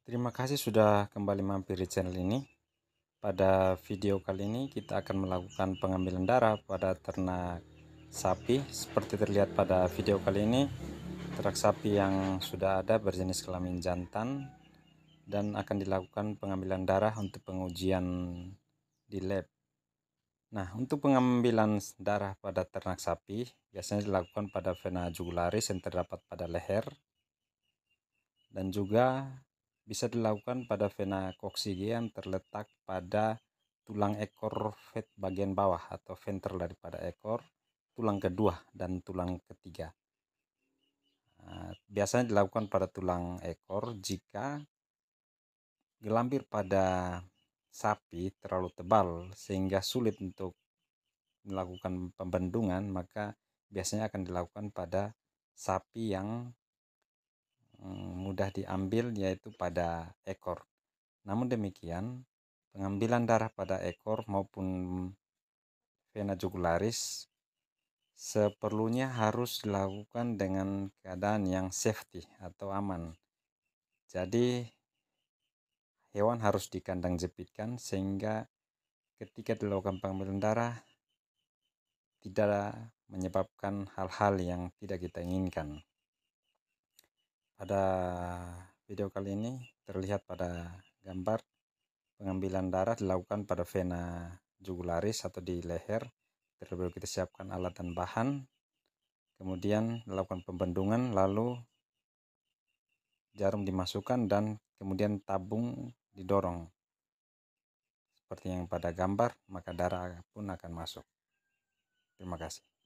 Terima kasih sudah kembali mampir di channel ini. Pada video kali ini kita akan melakukan pengambilan darah pada ternak sapi. Seperti terlihat pada video kali ini, ternak sapi yang sudah ada berjenis kelamin jantan dan akan dilakukan pengambilan darah untuk pengujian di lab. Nah, untuk pengambilan darah pada ternak sapi biasanya dilakukan pada vena jugularis yang terdapat pada leher dan juga bisa dilakukan pada vena koksigi yang terletak pada tulang ekor vet bagian bawah atau ventral daripada ekor, tulang kedua dan tulang ketiga. Ah, biasanya dilakukan pada tulang ekor jika gelambir pada sapi terlalu tebal sehingga sulit untuk melakukan pembendungan, maka biasanya akan dilakukan pada sapi yang Eh, mudah diambil yaitu pada ekor. Namun demikian, pengambilan darah pada ekor maupun vena jugularis seperlunya harus dilakukan dengan keadaan yang safety atau aman. Jadi hewan harus dikandang jepitkan sehingga ketika dilakukan pengambilan darah tidak menyebabkan hal-hal yang tidak kita inginkan. Pada video kali ini terlihat pada gambar pengambilan darah dilakukan pada vena jugularis atau di leher. Terlebih kita siapkan alat dan bahan. Kemudian lakukan pembendungan lalu jarum dimasukkan dan kemudian tabung didorong. Seperti yang pada gambar, maka darah pun akan masuk. Terima kasih.